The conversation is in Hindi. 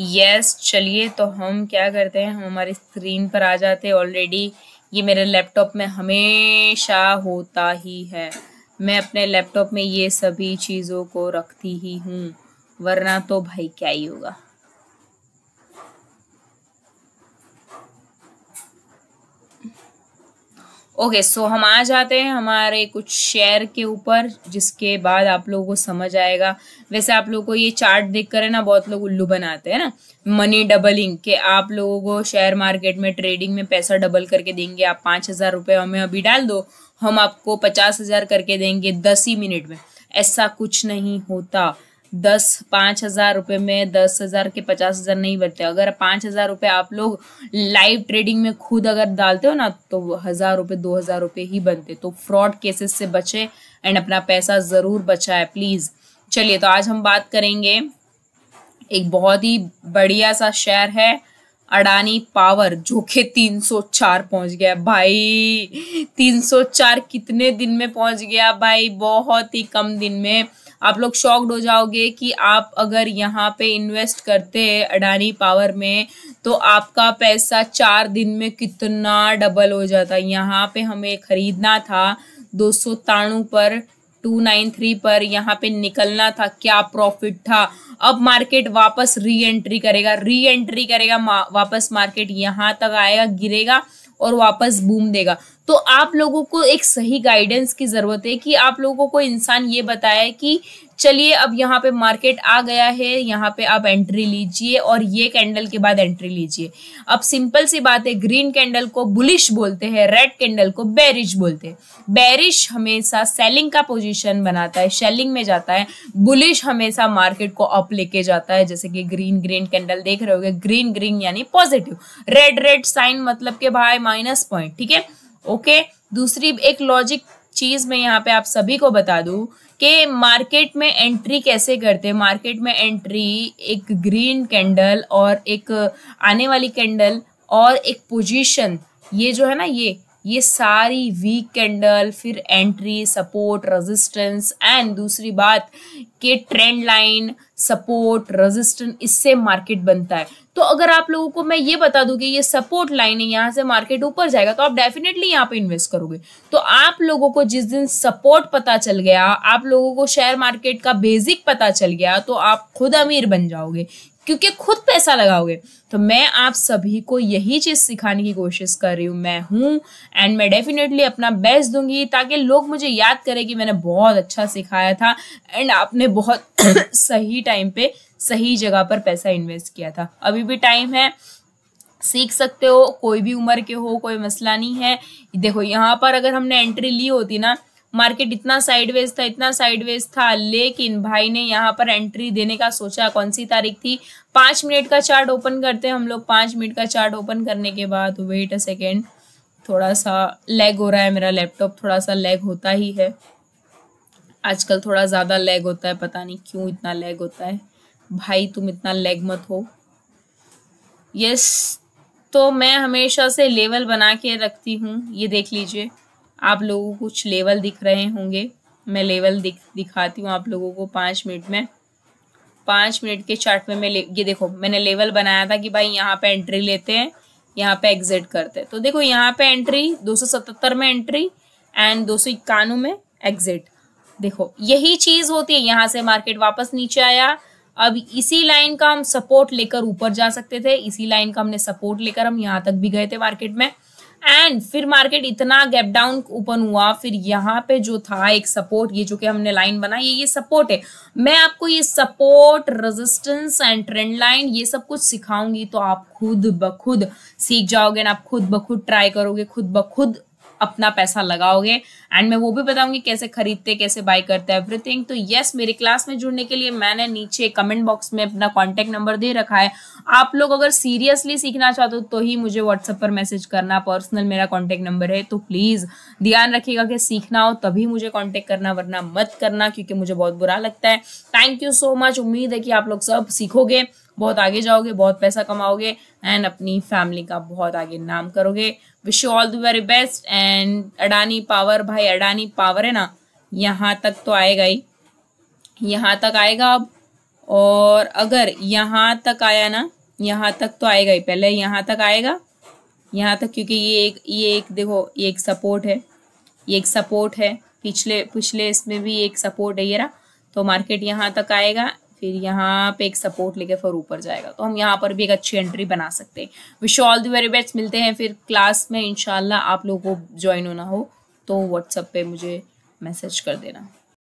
यस चलिए तो हम क्या करते हैं हम हमारी स्क्रीन पर आ जाते ऑलरेडी ये मेरे लैपटॉप में हमेशा होता ही है मैं अपने लैपटॉप में ये सभी चीज़ों को रखती ही हूँ वरना तो भाई क्या ही होगा ओके सो हम आ जाते हैं हमारे कुछ शेयर के ऊपर जिसके बाद आप लोगों को समझ आएगा वैसे आप लोगों को ये चार्ट देख कर है ना बहुत लोग उल्लू बनाते हैं ना मनी डबलिंग के आप लोगों को शेयर मार्केट में ट्रेडिंग में पैसा डबल करके देंगे आप पाँच हज़ार रुपये हमें अभी डाल दो हम आपको पचास हज़ार करके देंगे दस ही मिनट में ऐसा कुछ नहीं होता दस पाँच हजार रुपये में दस हजार के पचास हजार नहीं बढ़ते अगर पाँच हजार रुपये आप लोग लाइव ट्रेडिंग में खुद अगर डालते हो ना तो हजार रुपये दो हजार रुपये ही बनते तो फ्रॉड केसेस से बचे एंड अपना पैसा ज़रूर बचाए प्लीज़ चलिए तो आज हम बात करेंगे एक बहुत ही बढ़िया सा शेयर है अडानी पावर जो कि 304 पहुंच गया भाई 304 कितने दिन में पहुंच गया भाई बहुत ही कम दिन में आप लोग शॉक्ड हो जाओगे कि आप अगर यहाँ पे इन्वेस्ट करते हैं अडानी पावर में तो आपका पैसा चार दिन में कितना डबल हो जाता है यहाँ पे हमें खरीदना था दो सौ पर टू नाइन थ्री पर यहाँ पे निकलना था क्या प्रॉफिट था अब मार्केट वापस री एंट्री करेगा री एंट्री करेगा वापस मार्केट यहाँ तक आएगा गिरेगा और वापस बूम देगा तो आप लोगों को एक सही गाइडेंस की ज़रूरत है कि आप लोगों को इंसान ये बताए कि चलिए अब यहाँ पे मार्केट आ गया है यहाँ पे आप एंट्री लीजिए और ये कैंडल के बाद एंट्री लीजिए अब सिंपल सी बात है ग्रीन कैंडल को बुलिश बोलते हैं रेड कैंडल को बैरिश बोलते हैं बैरिश हमेशा सेलिंग का पोजीशन बनाता है सेलिंग में जाता है बुलिश हमेशा मार्केट को अप लेके जाता है जैसे कि ग्रीन ग्रीन कैंडल देख रहे हो ग्रीन ग्रीन यानी पॉजिटिव रेड रेड साइन मतलब के भाई माइनस पॉइंट ठीक है ओके दूसरी एक लॉजिक चीज मैं यहाँ पे आप सभी को बता दू कि मार्केट में एंट्री कैसे करते हैं मार्केट में एंट्री एक ग्रीन कैंडल और एक आने वाली कैंडल और एक पोजीशन ये जो है ना ये ये सारी वीक कैंडल फिर एंट्री सपोर्ट रेजिस्टेंस एंड दूसरी बात के ट्रेंड लाइन सपोर्ट रेजिस्टेंस इससे मार्केट बनता है तो अगर आप लोगों को मैं ये बता दूं कि ये सपोर्ट लाइन है यहाँ से मार्केट ऊपर जाएगा तो आप डेफिनेटली यहाँ पे इन्वेस्ट करोगे तो आप लोगों को जिस दिन सपोर्ट पता चल गया आप लोगों को शेयर मार्केट का बेसिक पता चल गया तो आप खुद अमीर बन जाओगे क्योंकि खुद पैसा लगाओगे तो मैं आप सभी को यही चीज सिखाने की कोशिश कर रही हूँ मैं हूँ एंड मैं डेफिनेटली अपना बेस्ट दूंगी ताकि लोग मुझे याद करें कि मैंने बहुत अच्छा सिखाया था एंड आपने बहुत सही टाइम पे सही जगह पर पैसा इन्वेस्ट किया था अभी भी टाइम है सीख सकते हो कोई भी उम्र के हो कोई मसला नहीं है देखो यहाँ पर अगर हमने एंट्री ली होती ना मार्केट इतना साइडवेज था इतना साइडवेज था लेकिन भाई ने यहाँ पर एंट्री देने का सोचा कौन सी तारीख थी पांच मिनट का चार्ट ओपन करते हैं हम लोग पांच मिनट का चार्ट ओपन करने के बाद वेट अ सेकेंड थोड़ा सा लैग हो रहा है मेरा लैपटॉप थोड़ा सा लैग होता ही है आजकल थोड़ा ज़्यादा लैग होता है पता नहीं क्यों इतना लैग होता है भाई तुम इतना लैग मत हो यस तो मैं हमेशा से लेवल बना के रखती हूँ ये देख लीजिए आप लोगों को कुछ लेवल दिख रहे होंगे मैं लेवल दिख दिखाती हूँ आप लोगों को पाँच मिनट में पाँच मिनट के चार्ट में मैं ये देखो मैंने लेवल बनाया था कि भाई यहाँ पे एंट्री लेते हैं यहाँ पे एग्जिट करते हैं तो देखो यहाँ पे एंट्री 277 में एंट्री एंड दो में एग्जिट देखो यही चीज होती है यहां से मार्केट वापस नीचे आया अब इसी लाइन का हम सपोर्ट लेकर ऊपर जा सकते थे इसी लाइन का हमने सपोर्ट लेकर हम यहाँ तक भी गए थे मार्केट में एंड फिर मार्केट इतना गैप डाउन ओपन हुआ फिर यहाँ पे जो था एक सपोर्ट ये जो कि हमने लाइन बना ये ये सपोर्ट है मैं आपको ये support resistance and trend line ये सब कुछ सिखाऊंगी तो आप खुद ब खुद सीख जाओगे ना आप खुद ब खुद ट्राई करोगे खुद ब खुद अपना पैसा लगाओगे एंड मैं वो भी बताऊंगी कैसे खरीदते कैसे बाय करते हैं एवरीथिंग तो यस मेरे क्लास में जुड़ने के लिए मैंने नीचे कमेंट बॉक्स में अपना कॉन्टेक्ट नंबर दे रखा है आप लोग अगर सीरियसली सीखना चाहते हो तो ही मुझे व्हाट्सएप पर मैसेज करना पर्सनल मेरा कॉन्टेक्ट नंबर है तो प्लीज़ ध्यान रखिएगा कि सीखना हो तभी मुझे कॉन्टेक्ट करना वरना मत करना क्योंकि मुझे बहुत बुरा लगता है थैंक यू सो मच उम्मीद है कि आप लोग सब सीखोगे बहुत आगे जाओगे बहुत पैसा कमाओगे एंड अपनी फैमिली का बहुत आगे नाम करोगे wish you all the very best and Adani power भाई अडानी पावर है ना यहाँ तक तो आएगा ही यहाँ तक आएगा अब और अगर यहाँ तक आया ना यहाँ तक तो आएगा ही पहले यहाँ तक आएगा यहाँ तक क्योंकि ये एक ये एक देखो ये एक सपोर्ट है ये एक सपोर्ट है पिछले पिछले इसमें भी एक सपोर्ट है ये रहा तो मार्केट यहाँ तक आएगा फिर यहाँ पे एक सपोर्ट लेके फिर ऊपर जाएगा तो हम यहाँ पर भी एक अच्छी एंट्री बना सकते हैं wish all the very best मिलते हैं फिर क्लास में इनशाला आप लोगों को ज्वाइन होना हो तो व्हाट्सएप पे मुझे मैसेज कर देना